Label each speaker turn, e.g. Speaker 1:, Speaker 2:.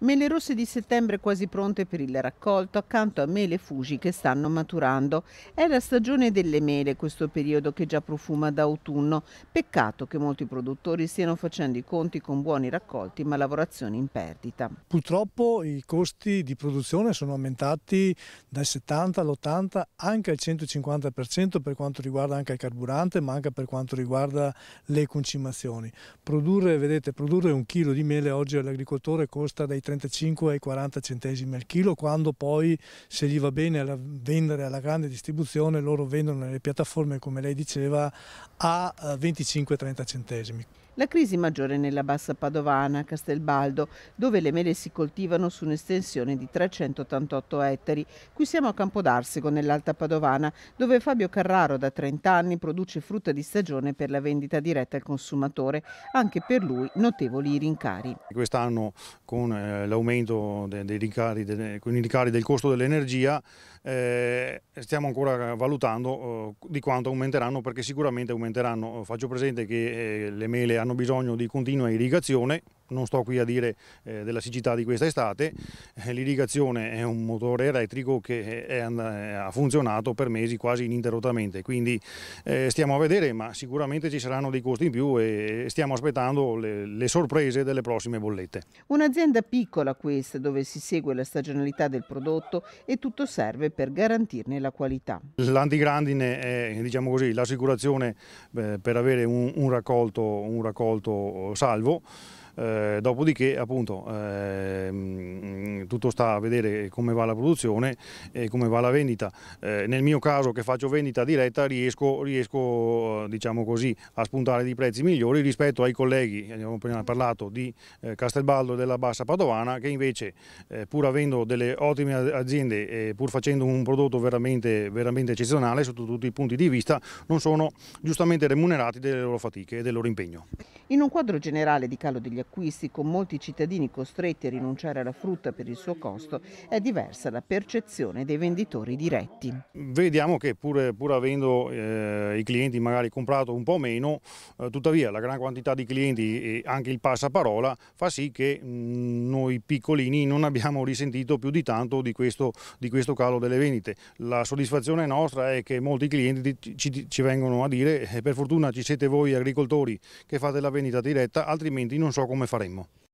Speaker 1: Mele rosse di settembre quasi pronte per il raccolto, accanto a mele fugi che stanno maturando. È la stagione delle mele questo periodo che già profuma da autunno. Peccato che molti produttori stiano facendo i conti con buoni raccolti ma lavorazioni
Speaker 2: in perdita. Purtroppo i costi di produzione sono aumentati dal 70 all'80 anche al 150% per quanto riguarda anche il carburante ma anche per quanto riguarda le concimazioni. Produrre, vedete, produrre un chilo di mele oggi all'agricoltore costa dai 35 ai 40 centesimi al chilo, quando poi se gli va bene alla, vendere alla grande distribuzione loro vendono nelle piattaforme, come lei diceva, a 25-30 eh, centesimi.
Speaker 1: La crisi maggiore nella bassa padovana, Castelbaldo, dove le mele si coltivano su un'estensione di 388 ettari. Qui siamo a Campodarsego, nell'Alta Padovana, dove Fabio Carraro da 30 anni produce frutta di stagione per la vendita diretta al consumatore. Anche per lui notevoli i rincari. Quest'anno
Speaker 3: con eh, eh, l'aumento dei, dei rincari, de, rincari del costo dell'energia, eh, stiamo ancora valutando eh, di quanto aumenteranno perché sicuramente aumenteranno. Faccio presente che le mele hanno bisogno di continua irrigazione, non sto qui a dire eh, della siccità di questa estate, eh, l'irrigazione è un motore elettrico che eh, è, è, eh, ha funzionato per mesi quasi ininterrottamente, quindi eh, stiamo a vedere ma sicuramente ci saranno dei costi in più e stiamo aspettando le, le sorprese delle prossime bollette.
Speaker 1: Un'azienda piccola questa dove si segue la stagionalità del prodotto e tutto serve per garantirne la qualità.
Speaker 3: L'antigrandine è diciamo l'assicurazione eh, per avere un, un, raccolto, un raccolto oh, salvo. Eh, dopodiché appunto eh, tutto sta a vedere come va la produzione e come va la vendita. Eh, nel mio caso che faccio vendita diretta riesco, riesco eh, diciamo così, a spuntare dei prezzi migliori rispetto ai colleghi, abbiamo eh, prima parlato di eh, Castelbaldo e della Bassa Padovana che invece pur avendo delle ottime aziende e pur facendo un prodotto veramente, veramente eccezionale sotto tutti i punti di vista non sono giustamente remunerati delle loro fatiche e del loro impegno.
Speaker 1: In un quadro generale di calo degli acquisti, con molti cittadini costretti a rinunciare alla frutta per il suo costo, è diversa la percezione dei venditori diretti.
Speaker 3: Vediamo che pur, pur avendo eh, i clienti magari comprato un po' meno, eh, tuttavia la gran quantità di clienti e anche il passaparola fa sì che mh, mm, noi piccolini non abbiamo risentito più di tanto di questo, di questo, calo delle vendite. La soddisfazione nostra è che molti clienti ci, ci vengono a dire eh, per fortuna ci siete voi agricoltori che fate la vendita vendita diretta, altrimenti non so come faremmo.